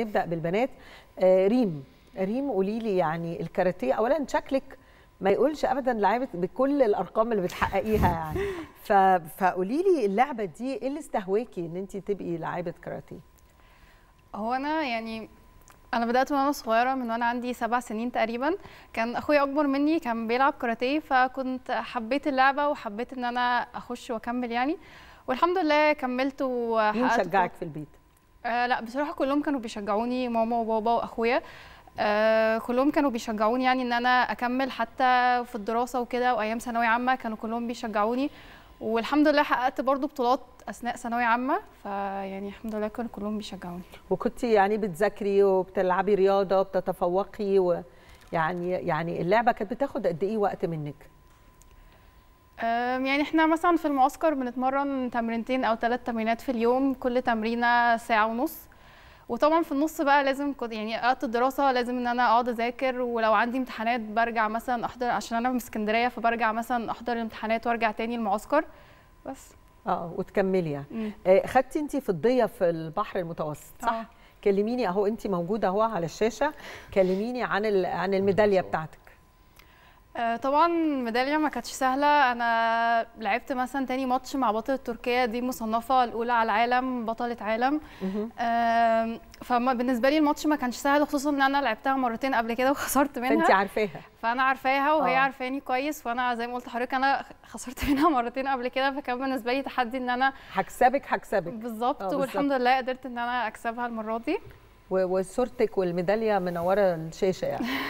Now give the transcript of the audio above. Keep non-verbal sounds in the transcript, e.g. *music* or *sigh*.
نبدا بالبنات آه ريم ريم قولي لي يعني الكاراتيه اولا شكلك ما يقولش ابدا لعبت بكل الارقام اللي بتحققيها يعني *laughs* فقولي لي اللعبه دي ايه اللي استهواكي ان انت تبقي لعبه كاراتيه هو انا يعني انا بدات وانا صغيره من وانا عندي سبع سنين تقريبا كان اخويا اكبر مني كان بيلعب كاراتيه فكنت حبيت اللعبه وحبيت ان انا اخش واكمل يعني والحمد لله كملت وحققت مين شجعك في البيت آه لا بصراحه كلهم كانوا بيشجعوني ماما وبابا واخويا آه كلهم كانوا بيشجعوني يعني ان انا اكمل حتى في الدراسه وكده وايام ثانويه عامه كانوا كلهم بيشجعوني والحمد لله حققت برضو بطولات اثناء ثانويه عامه فيعني الحمد لله كانوا كلهم بيشجعوني وكنت يعني بتذاكري وبتلعبي رياضه وبتتفوقي ويعني يعني اللعبه كانت بتاخد قد ايه وقت منك يعني احنا مثلا في المعسكر بنتمرن تمرينتين او ثلاث تمرينات في اليوم كل تمرينه ساعه ونص وطبعا في النص بقى لازم يعني وقت الدراسه لازم ان انا اقعد اذاكر ولو عندي امتحانات برجع مثلا احضر عشان انا من اسكندريه فبرجع مثلا احضر الامتحانات وارجع تاني المعسكر بس اه, آه، وتكملي يعني آه خدتي انت في في البحر المتوسط صح آه. كلميني اهو انت موجوده اهو على الشاشه كلميني عن عن الميداليه بتاعتك آه، طبعا الميداليه ما كانتش سهله انا لعبت مثلا تاني ماتش مع بطله تركيا دي مصنفه الاولى على العالم بطله عالم فبالنسبه لي الماتش ما كانش سهل خصوصا ان انا لعبتها مرتين قبل كده *laughs* وخسرت منها فانت عارفاها فانا عارفاها وهي آه. عارفاني كويس وانا زي ما قلت لحضرتك انا خسرت *laughs* منها مرتين قبل كده فكان بالنسبه لي تحدي ان انا هكسبك هكسبك بالظبط آه، والحمد لله قدرت ان انا اكسبها المره دي وصورتك والميداليه منوره الشاشه يعني *laughs*